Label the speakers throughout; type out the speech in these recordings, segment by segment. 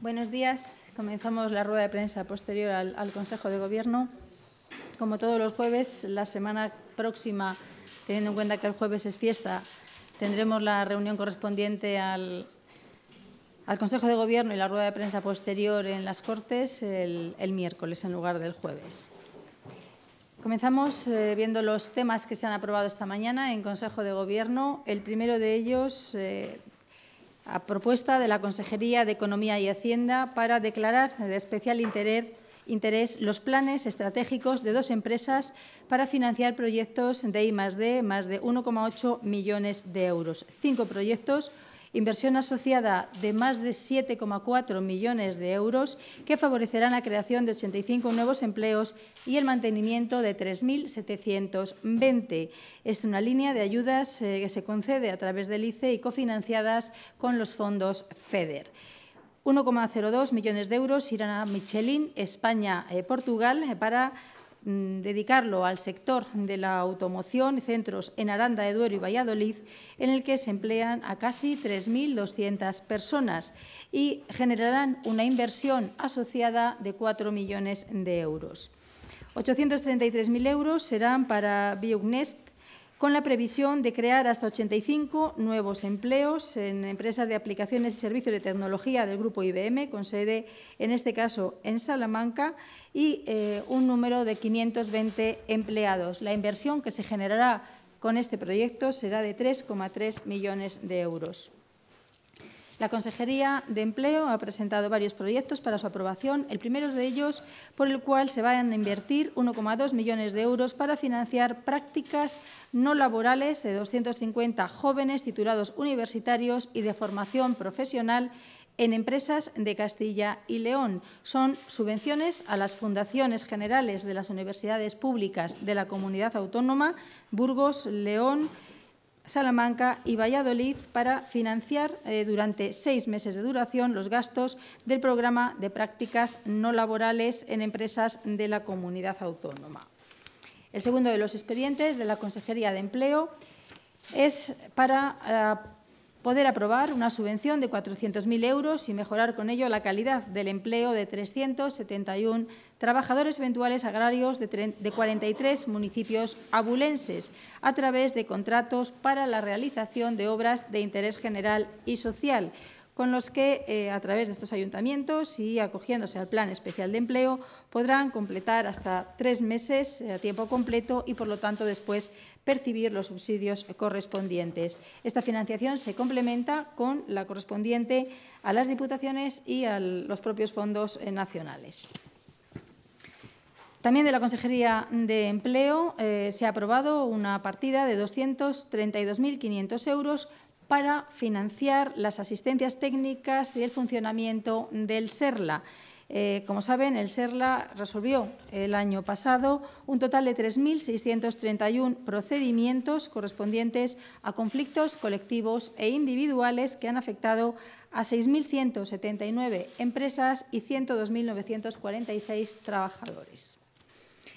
Speaker 1: Buenos días. Comenzamos la rueda de prensa posterior al, Consejo de Gobierno. Como todos los jueves, la semana próxima, teniendo en cuenta que el jueves es fiesta, tendremos la reunión correspondiente al, Consejo de Gobierno y la rueda de prensa posterior en las Cortes el, miércoles en lugar del jueves. Comenzamos eh, viendo los temas que se han aprobado esta mañana en Consejo de Gobierno. El primero de ellos eh, a propuesta de la Consejería de Economía y Hacienda para declarar de especial interés, los planes estratégicos de dos empresas para financiar proyectos de I+D más de 1,8 millones de euros. Cinco proyectos inversión asociada de más de 7,4 millones de euros que favorecerán la creación de 85 nuevos empleos y el mantenimiento de 3.720. Es una línea de ayudas eh, que se concede a través del ICE y cofinanciadas con los fondos FEDER. 1,02 millones de euros irán a Michelin, España y eh, Portugal eh, para Mm, dedicarlo al sector de la automoción, centros en Aranda de Duero y Valladolid, en el que se emplean a casi 3.200 personas y generarán una inversión asociada de 4 millones de euros. 833.000 euros serán para Biognest, con la previsión de crear hasta 85 nuevos empleos en empresas de aplicaciones y servicios de tecnología del Grupo IBM, con sede, en este caso, en Salamanca, y eh, un número de 520 empleados. La inversión que se generará con este proyecto será de 3,3 millones de euros. La Consejería de Empleo ha presentado varios proyectos para su aprobación, el primero de ellos por el cual se van a invertir 1,2 millones de euros para financiar prácticas no laborales de 250 jóvenes titulados universitarios y de formación profesional en empresas de Castilla y León. Son subvenciones a las fundaciones generales de las universidades públicas de la comunidad autónoma, Burgos, León, Salamanca y Valladolid para financiar eh, durante seis meses de duración los gastos del programa de prácticas no laborales en empresas de la comunidad autónoma. El segundo de los expedientes de la Consejería de Empleo es para ah, poder aprobar una subvención de 400.000 euros y mejorar con ello la calidad del empleo de 371 trabajadores eventuales agrarios de 43 municipios abulenses a través de contratos para la realización de obras de interés general y social, con los que, eh, a través de estos ayuntamientos y acogiéndose al Plan Especial de Empleo, podrán completar hasta tres meses eh, a tiempo completo y, por lo tanto, después percibir los subsidios correspondientes. Esta financiación se complementa con la correspondiente a las diputaciones y a los propios fondos eh, nacionales. También de la Consejería de Empleo se ha aprobado una partida de 232.500 euros para financiar las asistencias técnicas y el funcionamiento del SERLA. Eh, como saben, el SERLA resolvió el año pasado un total de 3.631 procedimientos correspondientes a conflictos colectivos e individuales que han afectado a 6.179 empresas y 102.946 trabajadores.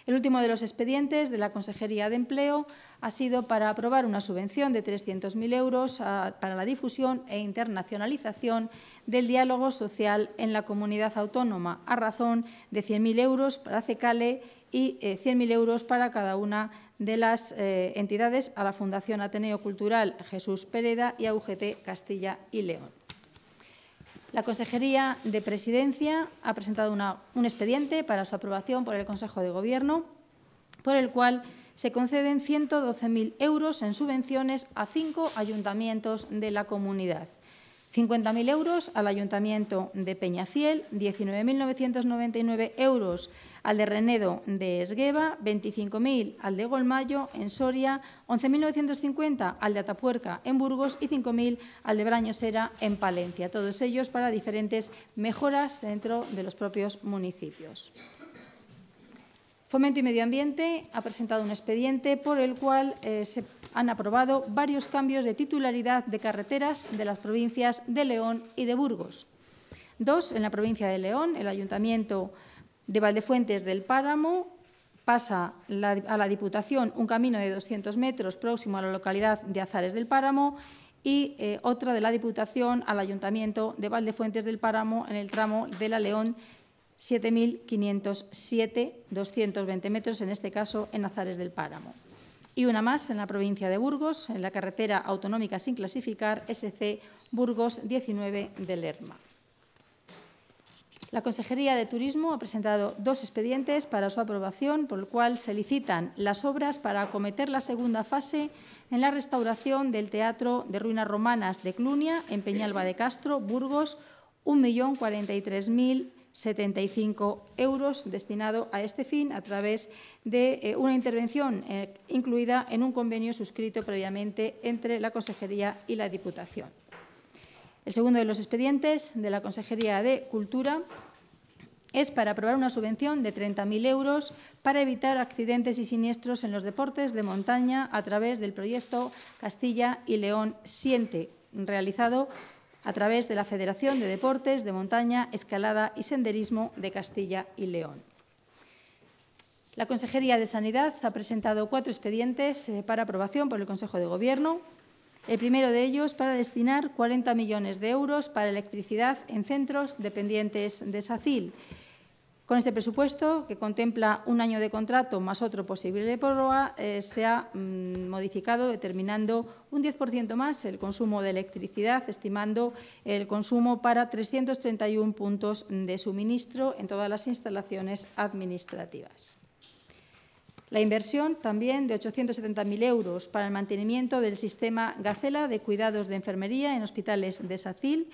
Speaker 1: El último de los expedientes de la Consejería de Empleo ha sido para aprobar una subvención de 300.000 euros ah, para la difusión e internacionalización del diálogo social en la comunidad autónoma, a razón de 100.000 euros para CECALE y 100.000 eh, euros para cada una de las eh, entidades a la Fundación Ateneo Cultural Jesús Pereda y a UGT Castilla y León. La Consejería de Presidencia ha presentado un expediente para su aprobación por el Consejo de Gobierno, por el cual se conceden 112.000 euros en subvenciones a cinco ayuntamientos de la comunidad. 50.000 euros al Ayuntamiento de Peñafiel, 19.999 euros al de Renedo de Esgueva, 25.000 al de Golmayo en Soria, 11.950 al de Atapuerca en Burgos y 5.000 al de Brañosera en Palencia. Todos ellos para diferentes mejoras dentro de los propios municipios. Fomento y Medio Ambiente ha presentado un expediente por el cual eh, se han aprobado varios cambios de titularidad de carreteras de las provincias de León y de Burgos. Dos, en la provincia de León, el Ayuntamiento de Valdefuentes del Páramo pasa a la Diputación un camino de 200 metros próximo a la localidad de Azares del Páramo y eh, otra de la Diputación al Ayuntamiento de Valdefuentes del Páramo en el tramo de la León 7.507, 220 metros, en este caso en Azares del Páramo. Y una más en la provincia de Burgos, en la carretera autonómica sin clasificar SC Burgos 19 de Lerma. La Consejería de Turismo ha presentado dos expedientes para su aprobación, por lo cual se licitan las obras para acometer la segunda fase en la restauración del Teatro de Ruinas Romanas de Clunia, en Peñalba de Castro, Burgos, 1.043.075 euros destinado a este fin a través de eh, una intervención eh, incluida en un convenio suscrito previamente entre la Consejería y la Diputación. El segundo de los expedientes de la Consejería de Cultura es para aprobar una subvención de 30.000 euros para evitar accidentes y siniestros en los deportes de montaña a través del proyecto Castilla y León Siente, realizado a través de la Federación de Deportes de Montaña, Escalada y Senderismo de Castilla y León. La Consejería de Sanidad ha presentado cuatro expedientes eh, para aprobación por el Consejo de Gobierno. El primero de ellos para destinar 40 millones de euros para electricidad en centros dependientes de SACIL. Con este presupuesto, que contempla un año de contrato más otro posible de prórroga, eh, se ha mm, modificado determinando un 10% más el consumo de electricidad, estimando el consumo para 331 puntos de suministro en todas las instalaciones administrativas. La inversión también de 870.000 euros para el mantenimiento del sistema Gacela de cuidados de enfermería en hospitales de SACIL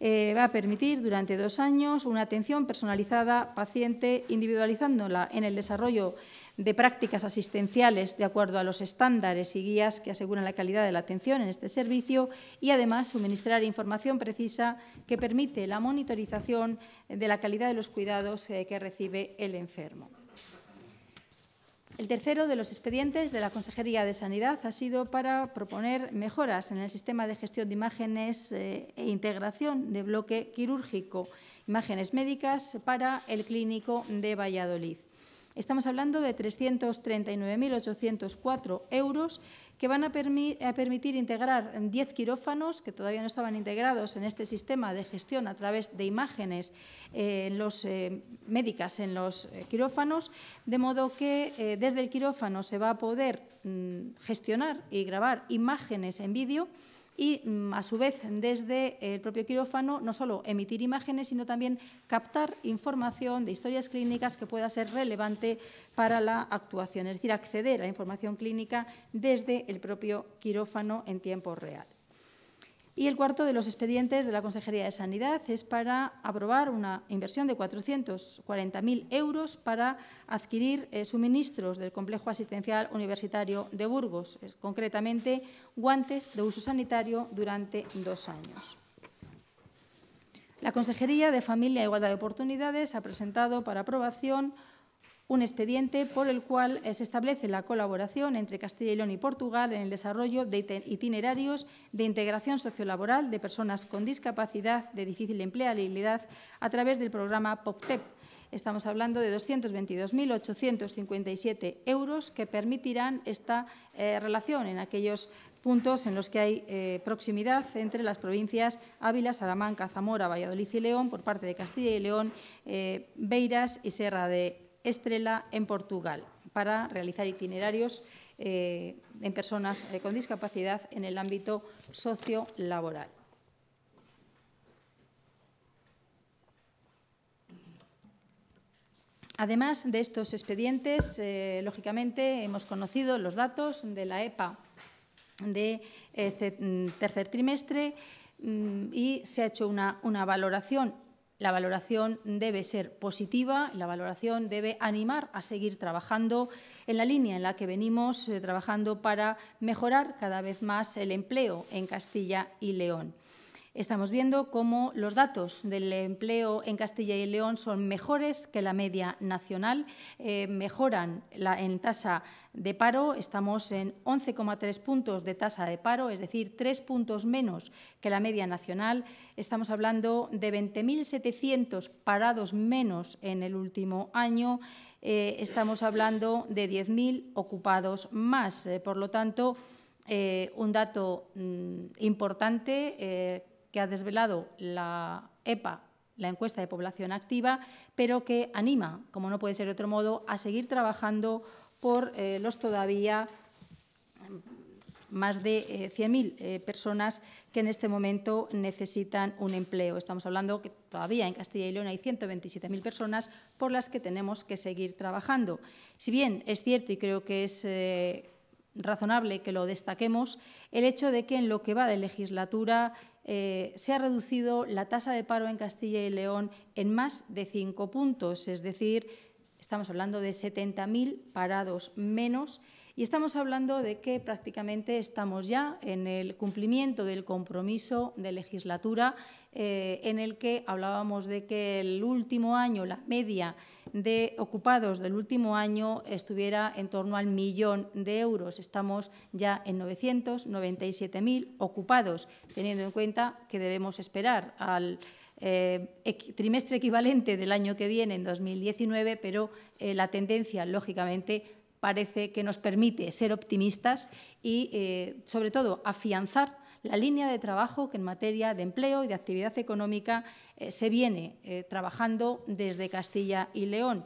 Speaker 1: eh, va a permitir durante dos años una atención personalizada paciente, individualizándola en el desarrollo de prácticas asistenciales de acuerdo a los estándares y guías que aseguran la calidad de la atención en este servicio y, además, suministrar información precisa que permite la monitorización de la calidad de los cuidados eh, que recibe el enfermo. El tercero de los expedientes de la Consejería de Sanidad ha sido para proponer mejoras en el sistema de gestión de imágenes eh, e integración de bloque quirúrgico, imágenes médicas para el clínico de Valladolid. Estamos hablando de 339.804 euros que van a, permitir integrar 10 quirófanos que todavía no estaban integrados en este sistema de gestión a través de imágenes eh, los, eh, médicas en los eh, quirófanos, de modo que desde el quirófano se va a poder mm, gestionar y grabar imágenes en vídeo y, mm, a su vez, desde el propio quirófano, no solo emitir imágenes, sino también captar información de historias clínicas que pueda ser relevante para la actuación, es decir, acceder a información clínica desde el propio quirófano en tiempo real. Y el cuarto de los expedientes de la Consejería de Sanidad es para aprobar una inversión de 440.000 euros para adquirir eh, suministros del Complejo Asistencial Universitario de Burgos, concretamente guantes de uso sanitario durante dos años. La Consejería de Familia e Igualdad de Oportunidades ha presentado para aprobación un expediente por el cual eh, se establece la colaboración entre Castilla y León y Portugal en el desarrollo de itinerarios de integración sociolaboral de personas con discapacidad de difícil empleabilidad a través del programa POPTEP. Estamos hablando de 222.857 euros que permitirán esta eh, relación en aquellos puntos en los que hay eh, proximidad entre las provincias Ávila, Salamanca, Zamora, Valladolid y León por parte de Castilla y León, Beiras y Serra de Estrela en Portugal para realizar itinerarios eh, en personas eh, con discapacidad en el ámbito sociolaboral. Además de estos expedientes, eh, lógicamente hemos conocido los datos de la EPA de este mm, tercer trimestre mm, y se ha hecho una, una valoración la valoración debe ser positiva, la valoración debe animar a seguir trabajando en la línea en la que venimos eh, trabajando para mejorar cada vez más el empleo en Castilla y León. Estamos viendo cómo los datos del empleo en Castilla y León son mejores que la media nacional, eh, mejoran la, en tasa de paro, estamos en 11,3 puntos de tasa de paro, es decir, tres puntos menos que la media nacional. Estamos hablando de 20.700 parados menos en el último año. Eh, estamos hablando de 10.000 ocupados más. Eh, por lo tanto, un dato mm, importante que ha desvelado la EPA, la encuesta de población activa, pero que anima, como no puede ser de otro modo, a seguir trabajando por eh, los todavía mm, más de 100.000 eh, eh, personas que en este momento necesitan un empleo. Estamos hablando que todavía en Castilla y León hay 127.000 personas por las que tenemos que seguir trabajando. Si bien es cierto y creo que es razonable que lo destaquemos, el hecho de que en lo que va de legislatura eh, se ha reducido la tasa de paro en Castilla y León en más de cinco puntos, es decir, estamos hablando de 70.000 parados menos y estamos hablando de que prácticamente estamos ya en el cumplimiento del compromiso de legislatura eh, en el que hablábamos de que el último año, la media de ocupados del último año estuviera en torno al millón de euros. Estamos ya en 997.000 ocupados, teniendo en cuenta que debemos esperar al eh, trimestre equivalente del año que viene, en 2019, pero eh, la tendencia, lógicamente, parece que nos permite ser optimistas y, eh, sobre todo, afianzar la línea de trabajo que en materia de empleo y de actividad económica eh, se viene eh, trabajando desde Castilla y León.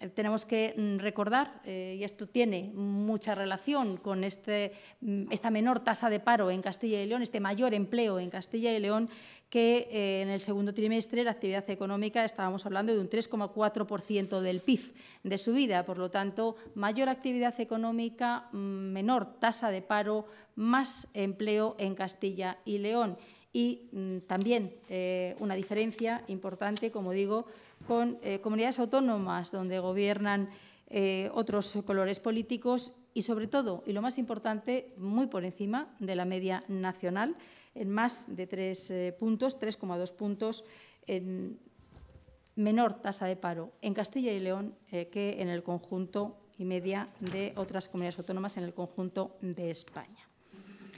Speaker 1: Eh, tenemos que mm, recordar, eh, y esto tiene mucha relación con este, mm, esta menor tasa de paro en Castilla y León, este mayor empleo en Castilla y León, que eh, en el segundo trimestre la actividad económica estábamos hablando de un 3,4% del PIB de subida. Por lo tanto, mayor actividad económica, mm, menor tasa de paro, más empleo en Castilla y León. Y también una diferencia importante, como digo, con eh, comunidades autónomas donde gobiernan eh, otros colores políticos y, sobre todo, y lo más importante, muy por encima de la media nacional, en más de tres eh, puntos, 3,2 puntos, en menor tasa de paro en Castilla y León que en el conjunto y media de otras comunidades autónomas en el conjunto de España.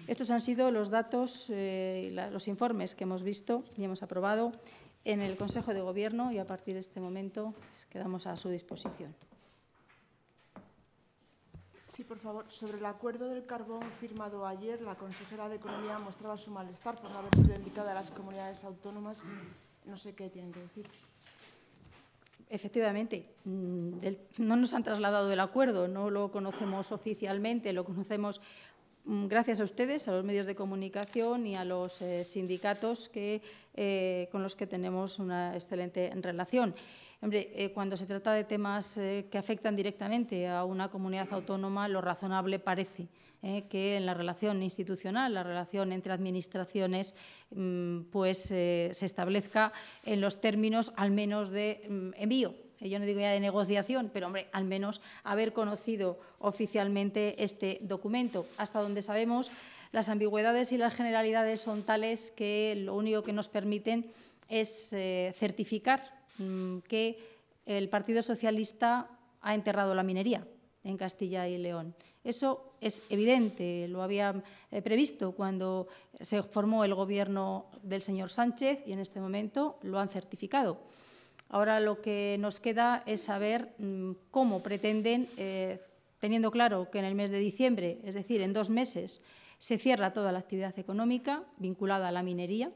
Speaker 1: Estos han sido los datos, y los informes que hemos visto y hemos aprobado en el Consejo de Gobierno y a partir de este momento pues, quedamos a su disposición.
Speaker 2: Sí, por favor. Sobre el acuerdo del carbón firmado ayer, la consejera de Economía mostraba su malestar por no haber sido invitada a las comunidades autónomas. No sé qué tienen que decir.
Speaker 1: Efectivamente, mm, no nos han trasladado el acuerdo, no lo conocemos oficialmente, lo conocemos Mm, gracias a ustedes, a los medios de comunicación y a los eh, sindicatos eh, con los que tenemos una excelente relación. Eh, cuando se trata de temas que afectan directamente a una comunidad autónoma, lo razonable parece que en la relación institucional, la relación entre administraciones, mm, pues se establezca en los términos al menos de mm, envío eh, yo no digo ya de negociación, pero hombre, al menos haber conocido oficialmente este documento. Hasta donde sabemos, las ambigüedades y las generalidades son tales que lo único que nos permiten es eh, certificar mm, que el Partido Socialista ha enterrado la minería en Castilla y León. Eso es evidente, lo había eh, previsto cuando se formó el gobierno del señor Sánchez y en este momento lo han certificado. Ahora lo que nos queda es saber mm, cómo pretenden, eh, teniendo claro que en el mes de diciembre, es decir, en dos meses, se cierra toda la actividad económica vinculada a la minería,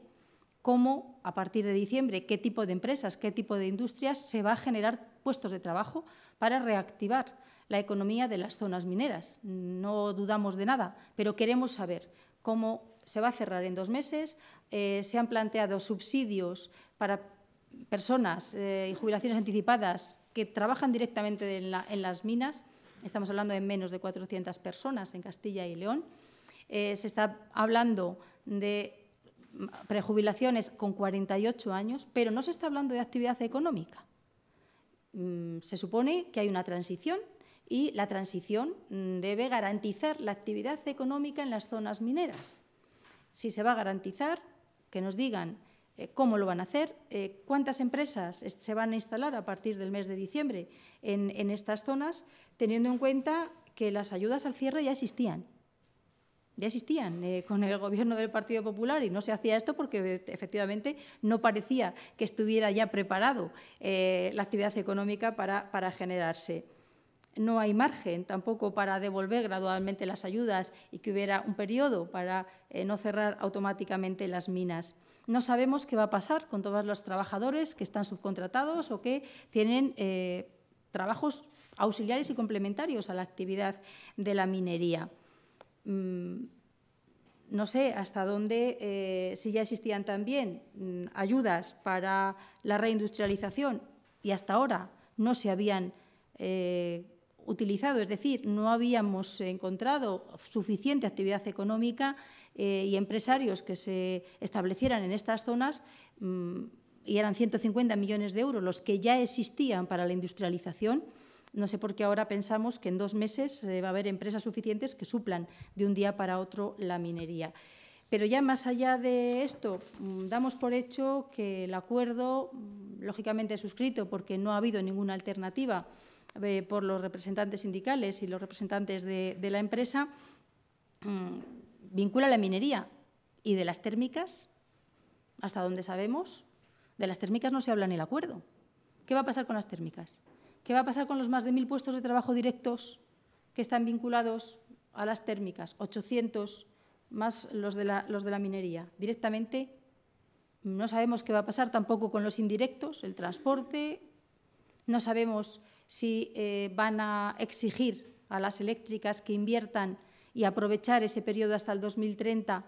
Speaker 1: cómo a partir de diciembre, qué tipo de empresas, qué tipo de industrias se va a generar puestos de trabajo para reactivar la economía de las zonas mineras. No dudamos de nada, pero queremos saber cómo se va a cerrar en dos meses. Eh, se han planteado subsidios para personas eh, y jubilaciones anticipadas que trabajan directamente en, las minas, estamos hablando de menos de 400 personas en Castilla y León, eh, se está hablando de prejubilaciones con 48 años, pero no se está hablando de actividad económica. Mm, se supone que hay una transición y la transición mm, debe garantizar la actividad económica en las zonas mineras. Si se va a garantizar, que nos digan eh, cómo lo van a hacer, eh, cuántas empresas se van a instalar a partir del mes de diciembre en, estas zonas, teniendo en cuenta que las ayudas al cierre ya existían ya existían eh, con el gobierno del Partido Popular y no se hacía esto porque efectivamente no parecía que estuviera ya preparado la actividad económica para, generarse. No hay margen tampoco para devolver gradualmente las ayudas y que hubiera un periodo para no cerrar automáticamente las minas no sabemos qué va a pasar con todos los trabajadores que están subcontratados o que tienen eh, trabajos auxiliares y complementarios a la actividad de la minería. Mm, no sé hasta dónde, eh, si ya existían también mm, ayudas para la reindustrialización y hasta ahora no se habían eh, utilizado, es decir, no habíamos encontrado suficiente actividad económica eh, y empresarios que se establecieran en estas zonas. Mm, y eran 150 millones de euros los que ya existían para la industrialización. No sé por qué ahora pensamos que en dos meses eh, va a haber empresas suficientes que suplan de un día para otro la minería. Pero ya más allá de esto, mm, damos por hecho que el acuerdo, mm, lógicamente suscrito porque no ha habido ninguna alternativa, eh, por los representantes sindicales y los representantes de, la empresa, mm, vincula la minería y de las térmicas, hasta donde sabemos, de las térmicas no se habla en el acuerdo. ¿Qué va a pasar con las térmicas? ¿Qué va a pasar con los más de mil puestos de trabajo directos que están vinculados a las térmicas? 800 más los de la, los de la minería. Directamente no sabemos qué va a pasar tampoco con los indirectos, el transporte, no sabemos si eh, van a exigir a las eléctricas que inviertan y aprovechar ese periodo hasta el 2030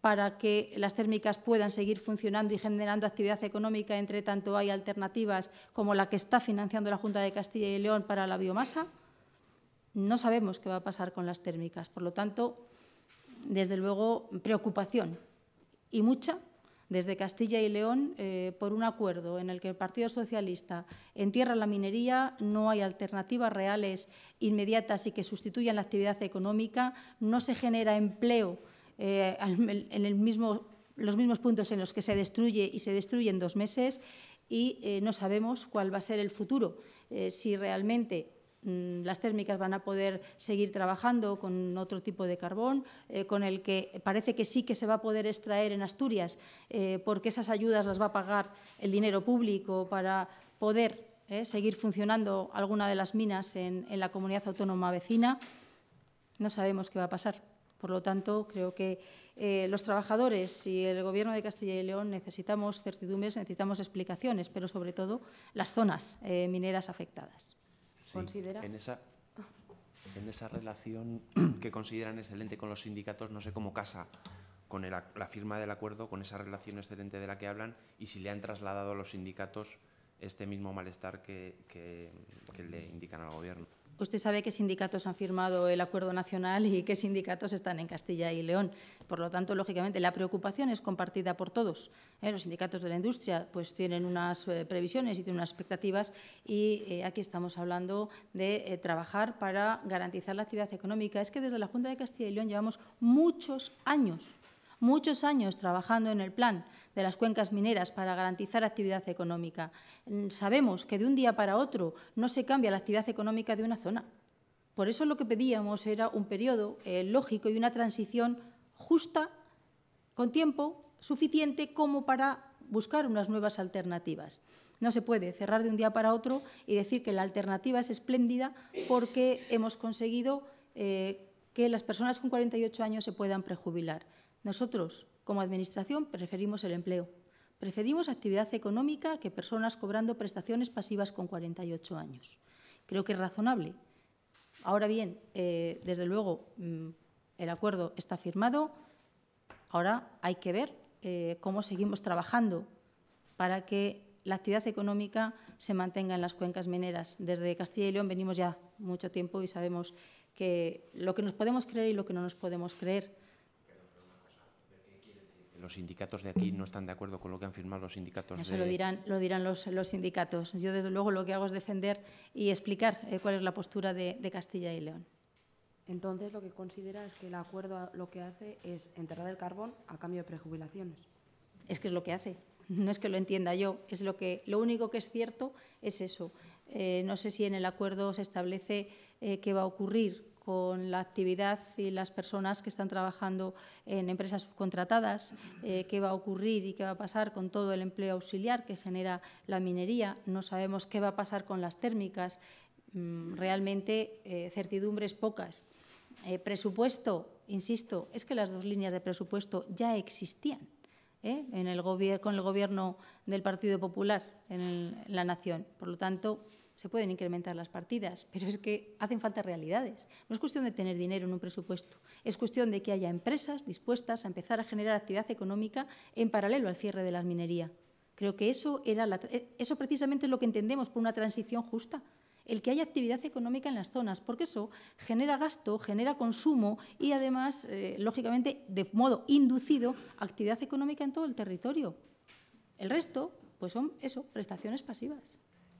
Speaker 1: para que las térmicas puedan seguir funcionando y generando actividad económica, entre tanto hay alternativas como la que está financiando la Junta de Castilla y León para la biomasa, no sabemos qué va a pasar con las térmicas. Por lo tanto, desde luego, preocupación y mucha desde Castilla y León eh, por un acuerdo en el que el Partido Socialista entierra la minería, no hay alternativas reales inmediatas y que sustituyan la actividad económica, no se genera empleo eh, en mismo, los mismos puntos en los que se destruye y se destruye en dos meses y eh, no sabemos cuál va a ser el futuro, si realmente Mm, las térmicas van a poder seguir trabajando con otro tipo de carbón, eh, con el que parece que sí que se va a poder extraer en Asturias, eh, porque esas ayudas las va a pagar el dinero público para poder eh, seguir funcionando alguna de las minas en, la comunidad autónoma vecina. No sabemos qué va a pasar. Por lo tanto, creo que los trabajadores y el Gobierno de Castilla y León necesitamos certidumbres, necesitamos explicaciones, pero sobre todo las zonas mineras afectadas considera... En
Speaker 3: esa, en esa relación que consideran excelente con los sindicatos, no sé cómo casa con la firma del acuerdo, con esa relación excelente de la que hablan y si le han trasladado a los sindicatos este mismo malestar que le indican al Gobierno.
Speaker 1: Usted sabe qué sindicatos han firmado el acuerdo nacional y qué sindicatos están en Castilla y León. Por lo tanto, lógicamente, la preocupación es compartida por todos. ¿eh? Los sindicatos de la industria pues, tienen unas eh, previsiones y tienen unas expectativas y eh, aquí estamos hablando de trabajar para garantizar la actividad económica. Es que desde la Junta de Castilla y León llevamos muchos años muchos años trabajando en el plan de las cuencas mineras para garantizar actividad económica. Mm, sabemos que de un día para otro no se cambia la actividad económica de una zona. Por eso lo que pedíamos era un periodo eh, lógico y una transición justa, con tiempo suficiente como para buscar unas nuevas alternativas. No se puede cerrar de un día para otro y decir que la alternativa es espléndida porque hemos conseguido eh, que las personas con 48 años se puedan prejubilar. Nosotros, como Administración, preferimos el empleo. Preferimos actividad económica que personas cobrando prestaciones pasivas con 48 años. Creo que es razonable. Ahora bien, eh, desde luego, mm, el acuerdo está firmado. Ahora hay que ver eh, cómo seguimos trabajando para que la actividad económica se mantenga en las cuencas mineras. Desde Castilla y León venimos ya mucho tiempo y sabemos que lo que nos podemos creer y lo que no nos podemos creer
Speaker 3: los sindicatos de aquí no están de acuerdo con lo que han firmado los sindicatos. Eso de... lo dirán,
Speaker 1: lo dirán los, los, sindicatos. Yo, desde luego, lo que hago es defender y explicar eh, cuál es la postura de, Castilla y León. Entonces, lo que considera es que el acuerdo lo que hace es enterrar el carbón a cambio de prejubilaciones. Es que es lo que hace. No es que lo entienda yo. Es lo que, lo único que es cierto es eso. Eh, no sé si en el acuerdo se establece eh, qué va a ocurrir con la actividad y las personas que están trabajando en empresas subcontratadas, eh, qué va a ocurrir y qué va a pasar con todo el empleo auxiliar que genera la minería, no sabemos qué va a pasar con las térmicas, mm, realmente eh, certidumbres pocas. Eh, presupuesto, insisto, es que las dos líneas de presupuesto ya existían en el con el gobierno del Partido Popular en, en la Nación. Por lo tanto, se pueden incrementar las partidas, pero es que hacen falta realidades. No es cuestión de tener dinero en un presupuesto, es cuestión de que haya empresas dispuestas a empezar a generar actividad económica en paralelo al cierre de las minerías. Creo que eso, era eh, eso precisamente es lo que entendemos por una transición justa, el que haya actividad económica en las zonas, porque eso genera gasto, genera consumo y además, eh, lógicamente, de modo inducido, actividad económica en todo el territorio. El resto, pues son eso, prestaciones pasivas.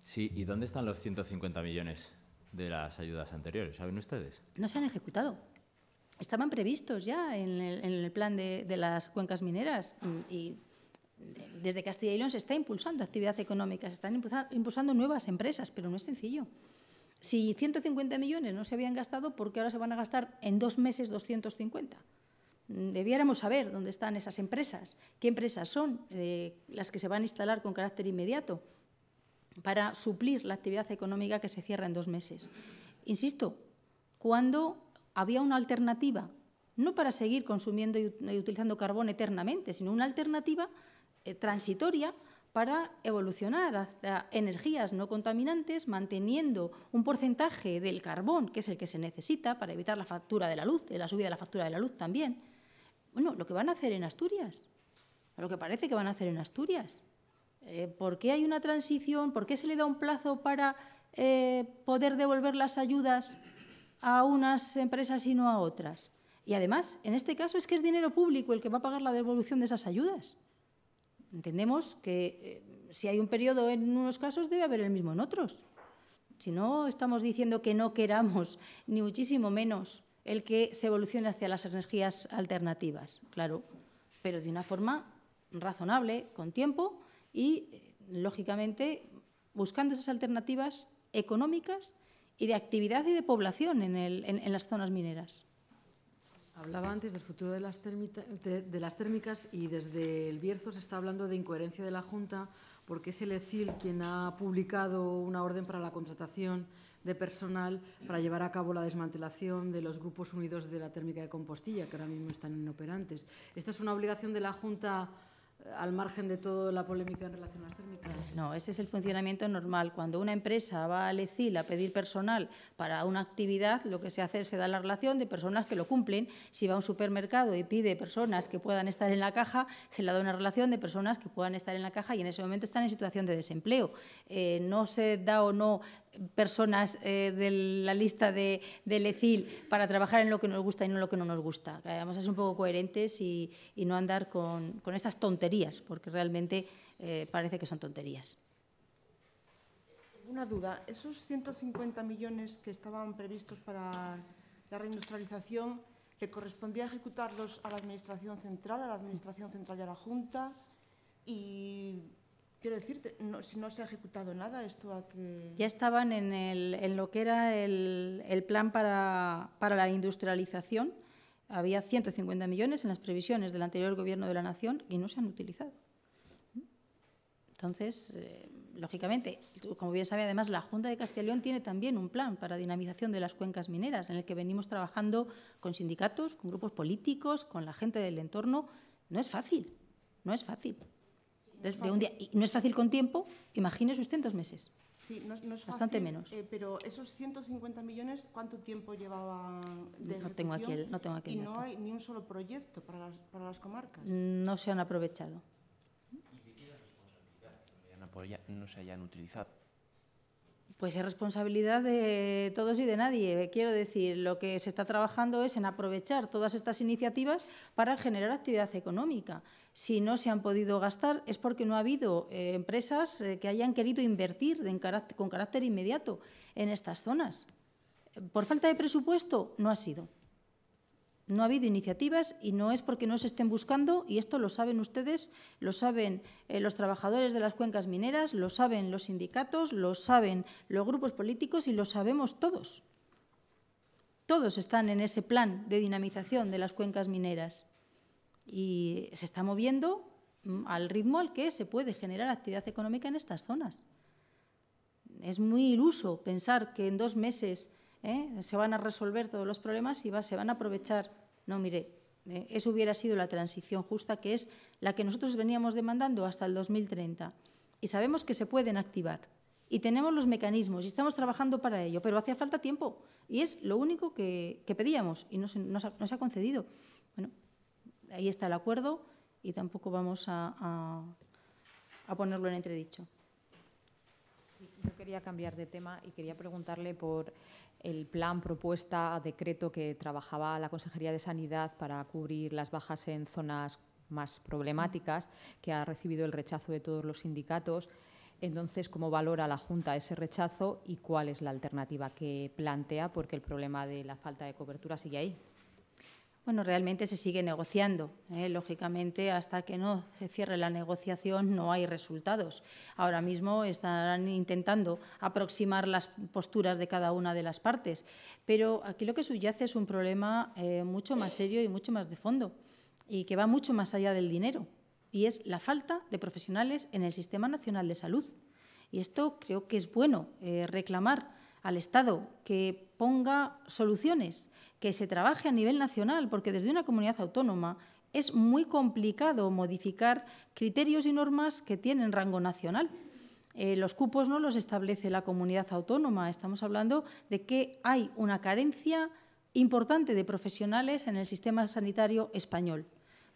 Speaker 2: Sí, ¿y dónde están los 150 millones de las ayudas anteriores? ¿Saben
Speaker 1: ustedes? No se han ejecutado. Estaban previstos ya en el, plan de, las cuencas mineras y desde Castilla y León se está impulsando actividad económica, se están impulsando, nuevas empresas, pero no es sencillo. Si 150 millones no se habían gastado, ¿por qué ahora se van a gastar en dos meses 250? Mm, debiéramos saber dónde están esas empresas, qué empresas son eh, las que se van a instalar con carácter inmediato para suplir la actividad económica que se cierra en dos meses. Insisto, cuando había una alternativa, no para seguir consumiendo y utilizando carbón eternamente, sino una alternativa eh, transitoria para evolucionar hacia energías no contaminantes, manteniendo un porcentaje del carbón, que es el que se necesita para evitar la factura de la luz, eh, la subida de la factura de la luz también. Bueno, lo que van a hacer en Asturias, lo que parece que van a hacer en Asturias, eh, ¿por qué hay una transición? ¿Por qué se le da un plazo para eh, poder devolver las ayudas a unas empresas y no a otras? Y además, en este caso es que es dinero público el que va a pagar la devolución de esas ayudas. Entendemos que eh, si hay un periodo en unos casos, debe haber el mismo en otros. Si no, estamos diciendo que no queramos, ni muchísimo menos, el que se evolucione hacia las energías alternativas, claro, pero de una forma razonable, con tiempo y, lógicamente, buscando esas alternativas económicas y de actividad y de población en, las zonas mineras.
Speaker 2: Hablaba antes del futuro de las, las, térmicas y desde el Bierzo se está hablando de incoherencia de la Junta porque es el ECIL quien ha publicado una orden para la contratación de personal para llevar a cabo la desmantelación de los grupos unidos de la térmica de Compostilla, que ahora mismo están inoperantes. Esta es una obligación de la Junta al margen de toda la polémica en relación a las térmicas.
Speaker 1: No, ese es el funcionamiento normal. Cuando una empresa va a ECIL a pedir personal para una actividad, lo que se hace es se da la relación de personas que lo cumplen. Si va a un supermercado y pide personas que puedan estar en la caja, se le da una relación de personas que puedan estar en la caja y en ese momento están en situación de desempleo. Eh, no se da o no personas eh, de la lista de, del para trabajar en lo que nos gusta y no en lo que no nos gusta. Vamos a ser un poco coherentes y, y no andar con, con, estas tonterías, porque realmente eh, parece que son tonterías.
Speaker 2: Una duda, esos 150 millones que estaban previstos para la reindustrialización, ¿le correspondía ejecutarlos a la Administración Central, a la Administración Central y a la Junta? Y Quiero decirte, si no se ha ejecutado nada, esto a que...
Speaker 1: Ya estaban en, lo que era el, plan para, la industrialización. Había 150 millones en las previsiones del anterior Gobierno de la Nación y no se han utilizado. Entonces, eh, lógicamente, como bien sabe, además, la Junta de Castilla y León tiene también un plan para dinamización de las cuencas mineras, en el que venimos trabajando con sindicatos, con grupos políticos, con la gente del entorno. No es fácil, no es fácil no es fácil con tiempo, imagínese usted dos meses.
Speaker 2: Sí, no, es Bastante menos. Eh, pero esos 150 millones, ¿cuánto tiempo llevaban de no tengo aquí el, no tengo Y no hay ni un solo proyecto para las, comarcas.
Speaker 1: No se han aprovechado.
Speaker 3: ¿Y no se hayan utilizado?
Speaker 1: Pues es responsabilidad de todos y de nadie. Quiero decir, lo que se está trabajando es en aprovechar todas estas iniciativas para generar actividad económica si no se han podido gastar es porque no ha habido eh, empresas eh, que hayan querido invertir con carácter inmediato en estas zonas. Por falta de presupuesto no ha sido. No ha habido iniciativas y no es porque no se estén buscando, y esto lo saben ustedes, lo saben eh, los trabajadores de las cuencas mineras, lo saben los sindicatos, lo saben los grupos políticos y lo sabemos todos. Todos están en ese plan de dinamización de las cuencas mineras y se está moviendo mm, al ritmo al que se puede generar actividad económica en estas zonas. Es muy iluso pensar que en dos meses ¿eh? se van a resolver todos los problemas y se van a aprovechar. No, mire, eh, eso hubiera sido la transición justa, que es la que nosotros veníamos demandando hasta el 2030. Y sabemos que se pueden activar. Y tenemos los mecanismos y estamos trabajando para ello, pero hacía falta tiempo. Y es lo único que, pedíamos y no no se ha concedido ahí está el acuerdo y tampoco vamos a, ponerlo en entredicho. yo quería cambiar de tema y quería preguntarle por el plan, propuesta, decreto que trabajaba la Consejería de Sanidad para cubrir las bajas en zonas más problemáticas, que ha recibido el rechazo de todos los sindicatos. Entonces, ¿cómo valora la Junta ese rechazo y cuál es la alternativa que plantea? Porque el problema de la falta de cobertura sigue ahí bueno, realmente se sigue negociando. ¿eh? Lógicamente, hasta que no se cierre la negociación no hay resultados. Ahora mismo estarán intentando aproximar las posturas de cada una de las partes, pero aquí lo que subyace es un problema eh, mucho más serio y mucho más de fondo y que va mucho más allá del dinero, y es la falta de profesionales en el Sistema Nacional de Salud. Y esto creo que es bueno eh, reclamar al Estado que ponga soluciones, que se trabaje a nivel nacional, porque desde una comunidad autónoma es muy complicado modificar criterios y normas que tienen rango nacional. Eh, los cupos no los establece la comunidad autónoma. Estamos hablando de que hay una carencia importante de profesionales en el sistema sanitario español.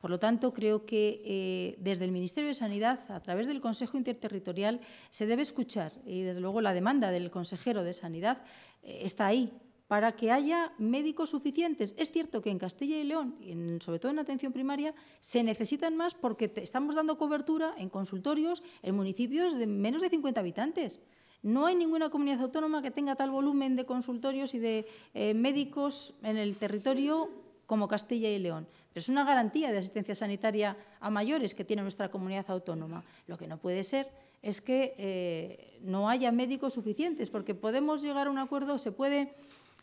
Speaker 1: Por lo tanto, creo que eh, desde el Ministerio de Sanidad, a través del Consejo Interterritorial, se debe escuchar y, desde luego, la demanda del consejero de Sanidad eh, está ahí para que haya médicos suficientes. Es cierto que en Castilla y León, y sobre todo en atención primaria, se necesitan más porque estamos dando cobertura en consultorios en municipios de menos de 50 habitantes. No hay ninguna comunidad autónoma que tenga tal volumen de consultorios y de eh, médicos en el territorio como Castilla y León. Pero es una garantía de asistencia sanitaria a mayores que tiene nuestra comunidad autónoma. Lo que no puede ser es que eh, no haya médicos suficientes, porque podemos llegar a un acuerdo, se puede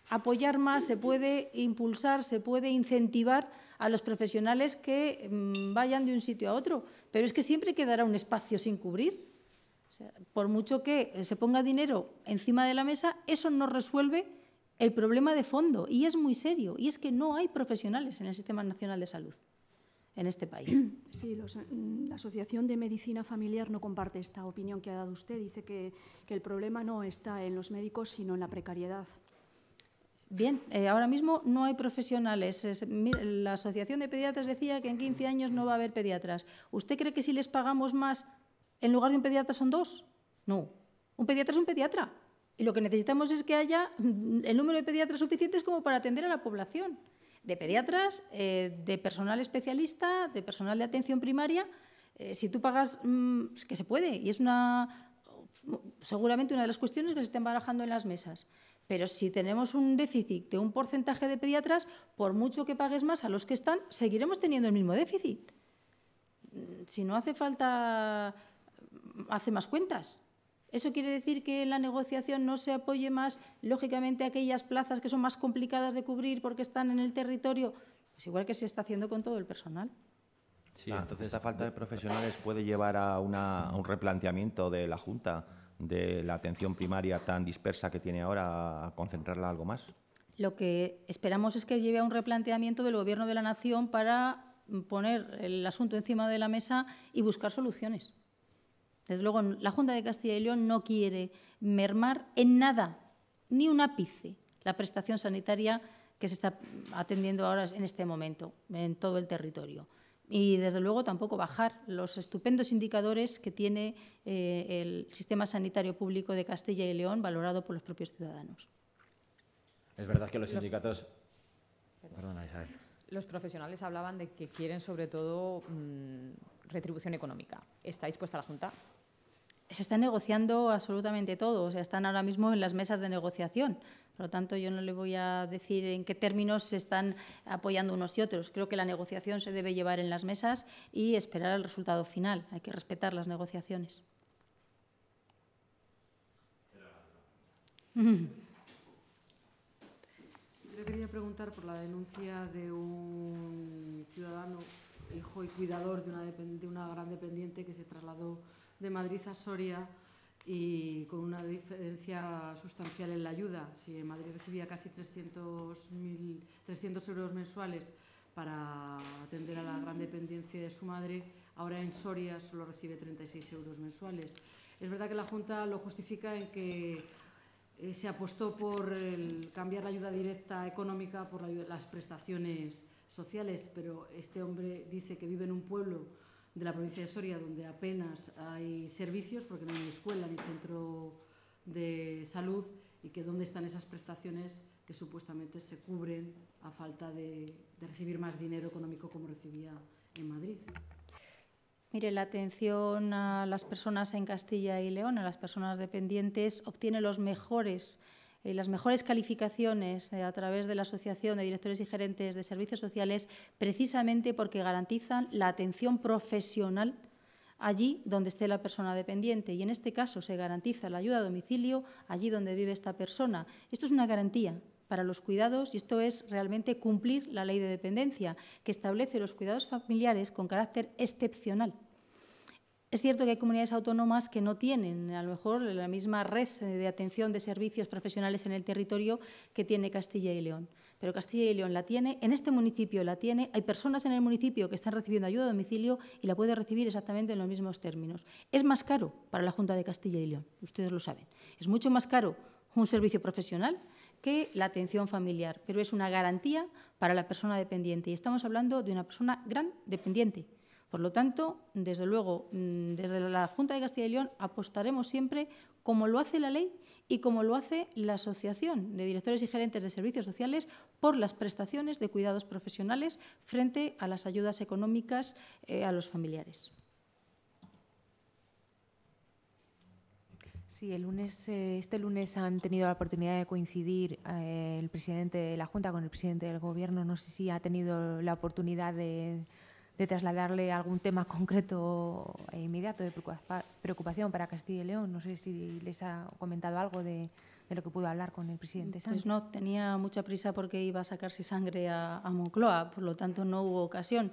Speaker 1: apoyar más, se puede impulsar, se puede incentivar a los profesionales que mm, vayan de un sitio a otro, pero es que siempre quedará un espacio sin cubrir. por mucho que eh, se ponga dinero encima de la mesa, eso no resuelve el problema de fondo, y es muy serio, y es que no hay profesionales en el Sistema Nacional de Salud en este país. Sí, mm, la Asociación de Medicina Familiar no comparte esta opinión que ha dado usted. Dice que, el problema no está en los médicos, sino en la precariedad. Bien, eh, ahora mismo no hay profesionales. la Asociación de Pediatras decía que en 15 años no va a haber pediatras. ¿Usted cree que si les pagamos más, en lugar de un pediatra son dos? No. Un pediatra es un pediatra. Y lo que necesitamos es que haya mm, el número de pediatras suficientes como para atender a la población, de pediatras, eh, de personal especialista, de personal de atención primaria. Eh, si tú pagas, mm, pues que se puede, y es una seguramente una de las cuestiones que se estén barajando en las mesas. Pero si tenemos un déficit de un porcentaje de pediatras, por mucho que pagues más a los que están, seguiremos teniendo el mismo déficit. Mm, si no hace falta, hace más cuentas. Eso quiere decir que en la negociación no se apoye más, lógicamente, aquellas plazas que son más complicadas de cubrir porque están en el territorio, pues igual que se está haciendo con todo el personal.
Speaker 3: Sí, ah, entonces esta falta de profesionales puede llevar a, a, un replanteamiento de la Junta de la atención primaria tan dispersa que tiene ahora a concentrarla algo más.
Speaker 1: Lo que esperamos es que lleve a un replanteamiento del Gobierno de la Nación para poner el asunto encima de la mesa y buscar soluciones. Desde luego, la Junta de Castilla y León no quiere mermar en nada, ni un ápice, la prestación sanitaria que se está atendiendo ahora en este momento en todo el territorio. Y, desde luego, tampoco bajar los estupendos indicadores que tiene eh, el sistema sanitario público de Castilla y León, valorado por los propios ciudadanos.
Speaker 2: Es verdad que los sindicatos. Perdona, Isabel.
Speaker 1: Los profesionales hablaban de que quieren, sobre todo, mm, retribución económica. ¿Está dispuesta la Junta se está negociando absolutamente todo, o sea, están ahora mismo en las mesas de negociación. Por lo tanto, yo no le voy a decir en qué términos se están apoyando unos y otros. Creo que la negociación se debe llevar en las mesas y esperar al resultado final. Hay que respetar las negociaciones.
Speaker 2: Yo le quería preguntar por la denuncia de un ciudadano, hijo y cuidador de una, de una gran dependiente que se trasladó de Madrid a Soria y con una diferencia sustancial en la ayuda. Si en Madrid recibía casi 300, 300 euros mensuales para atender a la gran dependencia de su madre, ahora en Soria solo recibe 36 euros mensuales. Es verdad que la Junta lo justifica en que eh, se apostó por cambiar la ayuda directa económica por las prestaciones sociales, pero este hombre dice que vive en un pueblo de la provincia de Soria, donde apenas hay servicios, porque no hay escuela ni centro de salud, y que dónde están esas prestaciones que supuestamente se cubren a falta de, recibir más dinero económico como recibía en Madrid.
Speaker 1: Mire, la atención a las personas en Castilla y León, a las personas dependientes, obtiene los mejores eh, las mejores calificaciones eh, a través de la Asociación de Directores y Gerentes de Servicios Sociales precisamente porque garantizan la atención profesional allí donde esté la persona dependiente y en este caso se garantiza la ayuda a domicilio allí donde vive esta persona. Esto es una garantía para los cuidados y esto es realmente cumplir la ley de dependencia que establece los cuidados familiares con carácter excepcional. Es cierto que hay comunidades autónomas que no tienen a lo mejor la misma red de atención de servicios profesionales en el territorio que tiene Castilla y León. Pero Castilla y León la tiene, en este municipio la tiene, hay personas en el municipio que están recibiendo ayuda a domicilio y la puede recibir exactamente en los mismos términos. Es más caro para la Junta de Castilla y León, ustedes lo saben. Es mucho más caro un servicio profesional que la atención familiar, pero es una garantía para la persona dependiente y estamos hablando de una persona gran dependiente, por lo tanto, desde luego, mm, desde la Junta de Castilla y León apostaremos siempre como lo hace la ley y como lo hace la Asociación de Directores y Gerentes de Servicios Sociales por las prestaciones de cuidados profesionales frente a las ayudas económicas eh, a los familiares.
Speaker 2: Sí, el lunes, eh, este lunes han tenido la oportunidad de coincidir eh, el presidente de la Junta con el presidente del Gobierno. No sé si ha tenido la oportunidad de de trasladarle algún tema concreto e inmediato de preocupación para Castilla y León. No sé si les
Speaker 1: ha comentado algo de, lo que pudo hablar con el presidente Pues no, tenía mucha prisa porque iba a sacarse sangre a, Moncloa, por lo tanto no hubo ocasión.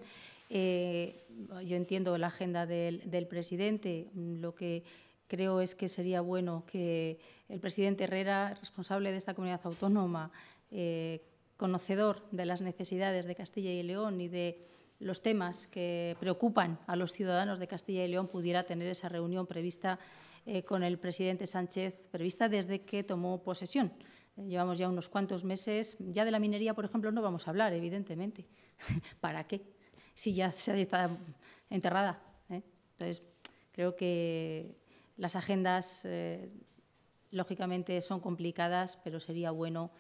Speaker 1: Eh, yo entiendo la agenda del, presidente, lo que creo es que sería bueno que el presidente Herrera, responsable de esta comunidad autónoma, eh, conocedor de las necesidades de Castilla y León y de los temas que preocupan a los ciudadanos de Castilla y León pudiera tener esa reunión prevista eh, con el presidente Sánchez, prevista desde que tomó posesión. Eh, llevamos ya unos cuantos meses. Ya de la minería, por ejemplo, no vamos a hablar, evidentemente. ¿Para qué? Si ya se está enterrada. ¿eh? Entonces, creo que las agendas, lógicamente, son complicadas, pero sería bueno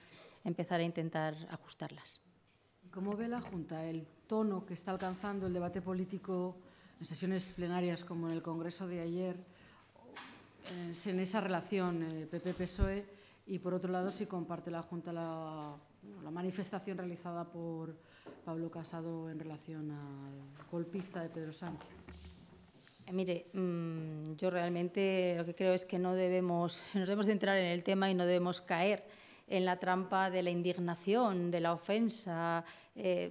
Speaker 1: empezar a intentar ajustarlas.
Speaker 2: ¿Cómo ve la Junta el tono que está alcanzando el debate político en sesiones plenarias como en el Congreso de ayer, eh, en esa relación eh, PP-PSOE y, por otro lado, si comparte la Junta la, manifestación realizada por Pablo Casado en relación al golpista de Pedro
Speaker 1: Sánchez. Eh, mire, mm, yo realmente lo que creo es que no debemos, nos debemos de entrar en el tema y no debemos caer en la trampa de la indignación, de la ofensa. Eh,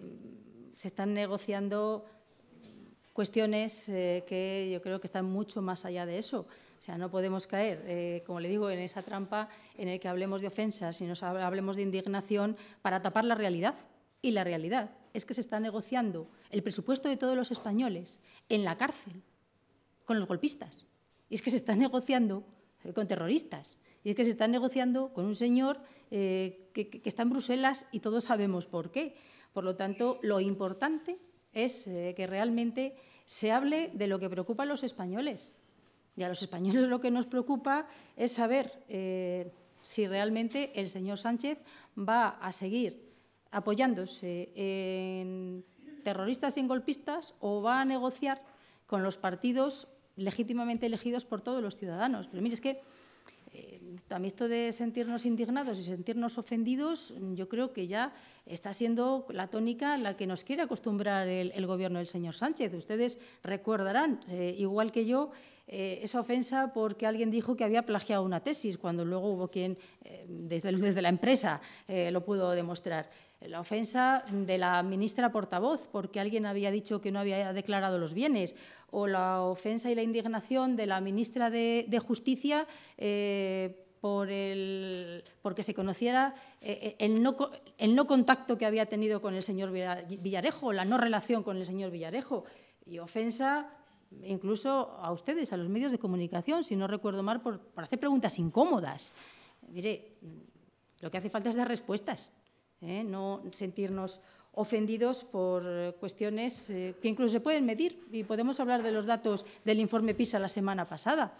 Speaker 1: se están negociando cuestiones eh, que yo creo que están mucho más allá de eso. O sea, no podemos caer, eh, como le digo, en esa trampa en el que hablemos de ofensas y nos hablemos de indignación para tapar la realidad. Y la realidad es que se está negociando el presupuesto de todos los españoles en la cárcel con los golpistas. Y es que se está negociando eh, con terroristas. Y es que se está negociando con un señor que, que está en Bruselas y todos sabemos por qué. Por lo tanto, lo importante es eh, que realmente se hable de lo que preocupa a los españoles. Y a los españoles lo que nos preocupa es saber eh, si realmente el señor Sánchez va a seguir apoyándose en terroristas y en golpistas o va a negociar con los partidos legítimamente elegidos por todos los ciudadanos. Pero mire, es que también eh, esto de sentirnos indignados y sentirnos ofendidos, yo creo que ya está siendo la tónica la que nos quiere acostumbrar el, gobierno del señor Sánchez. Ustedes recordarán, eh, igual que yo, eh, esa ofensa porque alguien dijo que había plagiado una tesis, cuando luego hubo quien, eh, desde, desde, la empresa, eh, lo pudo demostrar. La ofensa de la ministra portavoz porque alguien había dicho que no había declarado los bienes, o la ofensa y la indignación de la ministra de, Justicia por el, porque se conociera el no, el no, contacto que había tenido con el señor Villarejo, la no relación con el señor Villarejo, y ofensa incluso a ustedes, a los medios de comunicación, si no recuerdo mal, por, hacer preguntas incómodas. Mire, lo que hace falta es dar respuestas, ¿eh? no sentirnos ofendidos por cuestiones eh, que incluso se pueden medir. Y podemos hablar de los datos del informe PISA la semana pasada.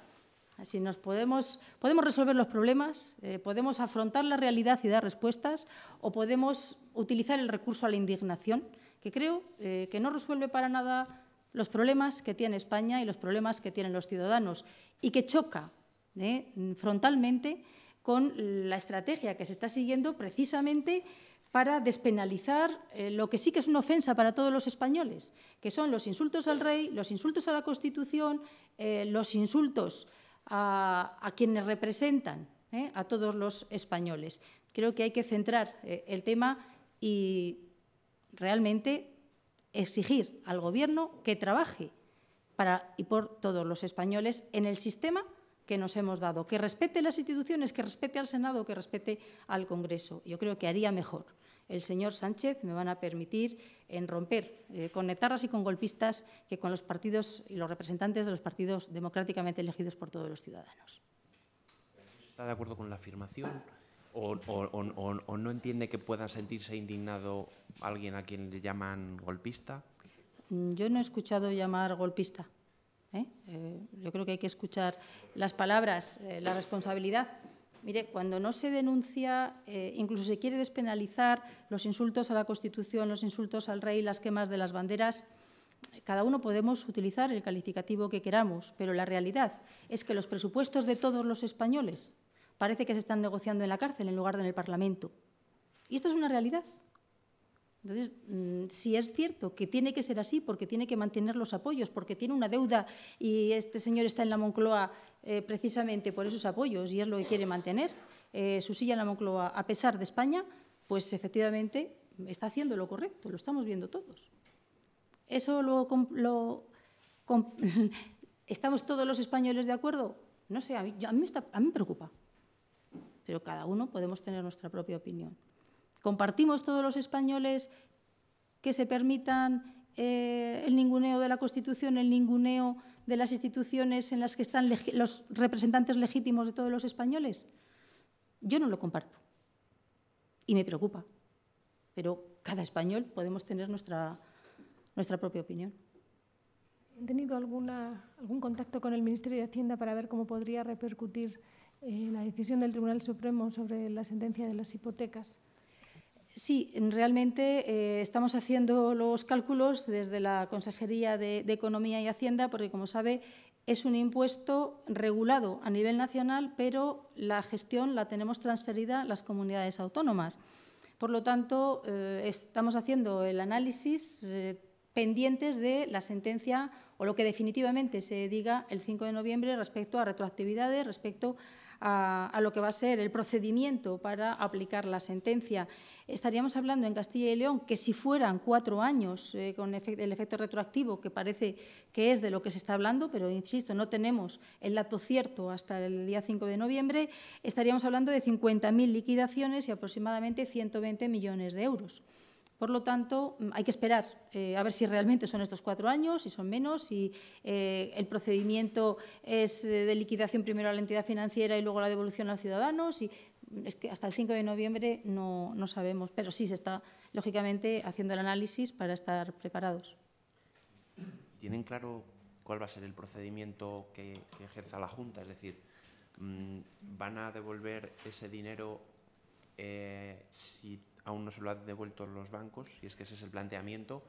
Speaker 1: Así nos podemos, resolver los problemas, eh, podemos afrontar la realidad y dar respuestas, o podemos utilizar el recurso a la indignación, que creo que no resuelve para nada los problemas que tiene España y los problemas que tienen los ciudadanos y que choca ¿eh? frontalmente con la estrategia que se está siguiendo precisamente para despenalizar eh, lo que sí que es una ofensa para todos los españoles, que son los insultos al rey, los insultos a la Constitución, eh, los insultos a, quienes representan a todos los españoles. Creo que hay que centrar el tema y realmente exigir al Gobierno que trabaje para y por todos los españoles en el sistema que nos hemos dado, que respete las instituciones, que respete al Senado, que respete al Congreso. Yo creo que haría mejor el señor Sánchez, me van a permitir, en romper eh, con netarras y con golpistas que con los partidos y los representantes de los partidos democráticamente elegidos por todos los ciudadanos.
Speaker 3: ¿Está de acuerdo con la afirmación? o, no entiende que pueda sentirse indignado alguien a quien le llaman golpista?
Speaker 1: Mm, yo no he escuchado llamar golpista. ¿eh? Eh, yo creo que hay que escuchar las palabras, eh, la responsabilidad. Mire, cuando no se denuncia, incluso se quiere despenalizar los insultos a la Constitución, los insultos al rey, las quemas de las banderas, cada uno podemos utilizar el calificativo que queramos, pero la realidad es que los presupuestos de todos los españoles parece que se están negociando en la cárcel en lugar de en el Parlamento. Y esto es una realidad. Entonces, mm, si es cierto que tiene que ser así porque tiene que mantener los apoyos, porque tiene una deuda y este señor está en la Moncloa eh, precisamente por esos apoyos y es lo que quiere mantener, eh, su silla en la Moncloa a pesar de España, pues efectivamente está haciendo lo correcto, lo estamos viendo todos. ¿Eso lo, estamos todos los españoles de acuerdo? No sé, a mí me preocupa pero cada uno podemos tener nuestra propia opinión. ¿Compartimos todos los españoles que se permitan eh, el ninguneo de la Constitución, el ninguneo de las instituciones en las que están los representantes legítimos de todos los españoles? Yo no lo comparto y me preocupa, pero cada español podemos tener nuestra, nuestra propia opinión. ¿Han tenido alguna, algún contacto con el Ministerio de Hacienda para ver cómo podría repercutir eh, la decisión del Tribunal Supremo sobre la sentencia de las hipotecas. Sí, realmente eh, estamos haciendo los cálculos desde la Consejería de, Economía y Hacienda, porque como sabe, es un impuesto regulado a nivel nacional, pero la gestión la tenemos transferida a las comunidades autónomas. Por lo tanto, eh, estamos haciendo el análisis pendientes de la sentencia o lo que definitivamente se diga el 5 de noviembre respecto a retroactividades, respecto a a, lo que va a ser el procedimiento para aplicar la sentencia. Estaríamos hablando en Castilla y León que si fueran cuatro años eh, con el efecto retroactivo, que parece que es de lo que se está hablando, pero insisto, no tenemos el dato cierto hasta el día 5 de noviembre, estaríamos hablando de 50.000 liquidaciones y aproximadamente 120 millones de euros. Por lo tanto, mm, hay que esperar eh, a ver si realmente son estos cuatro años, si son menos, si eh, el procedimiento es eh, de liquidación primero a la entidad financiera y luego la devolución al ciudadano. Mm, es que hasta el 5 de noviembre no, sabemos, pero sí se está, lógicamente, haciendo el análisis para estar preparados.
Speaker 3: ¿Tienen claro cuál va a ser el procedimiento que, ejerza la Junta? Es decir, mm, ¿van a devolver ese dinero si aún no se lo han devuelto los bancos, si es que ese es el planteamiento,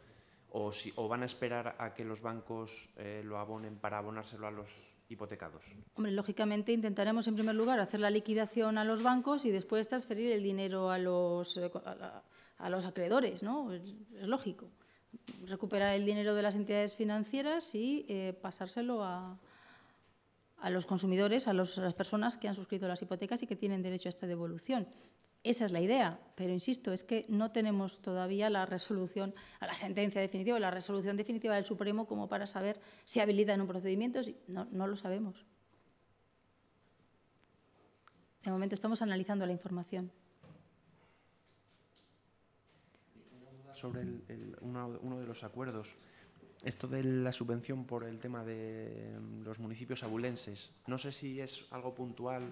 Speaker 3: o, van a esperar a que los bancos eh, lo abonen para abonárselo a los hipotecados?
Speaker 1: Hombre, lógicamente intentaremos en primer lugar hacer la liquidación a los bancos y después transferir el dinero a los, eh, acreedores, ¿no? Es, lógico. Recuperar el dinero de las entidades financieras y eh, pasárselo a, los consumidores, a, a, las personas que han suscrito las hipotecas y que tienen derecho a esta devolución. Esa es la idea, pero insisto, es que no tenemos todavía la resolución, a la sentencia definitiva, la resolución definitiva del Supremo como para saber si habilitan un procedimiento, no, lo sabemos. De momento estamos analizando la información.
Speaker 3: Sobre duda sobre uno, de los acuerdos, esto de la subvención por el tema de los municipios abulenses, no sé si es algo puntual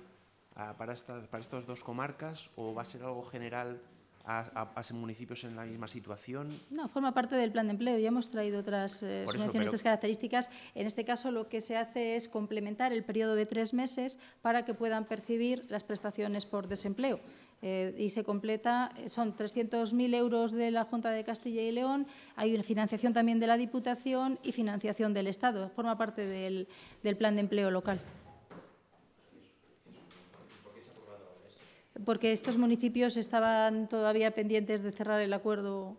Speaker 3: para, estas, para dos comarcas o va a ser algo general a, municipios en la misma situación?
Speaker 1: No, forma parte del plan de empleo. Ya hemos traído otras eh, estas características. En este caso, lo que se hace es complementar el periodo de tres meses para que puedan percibir las prestaciones por desempleo. Eh, y se completa, eh, son 300.000 euros de la Junta de Castilla y León, hay una financiación también de la Diputación y financiación del Estado. Forma parte del plan de empleo local. porque estos municipios estaban todavía pendientes de cerrar el acuerdo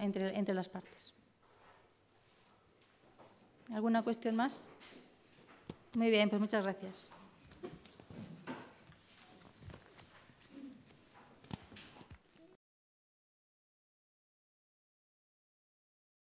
Speaker 1: entre, entre las partes. ¿Alguna cuestión más? Muy bien, pues muchas gracias.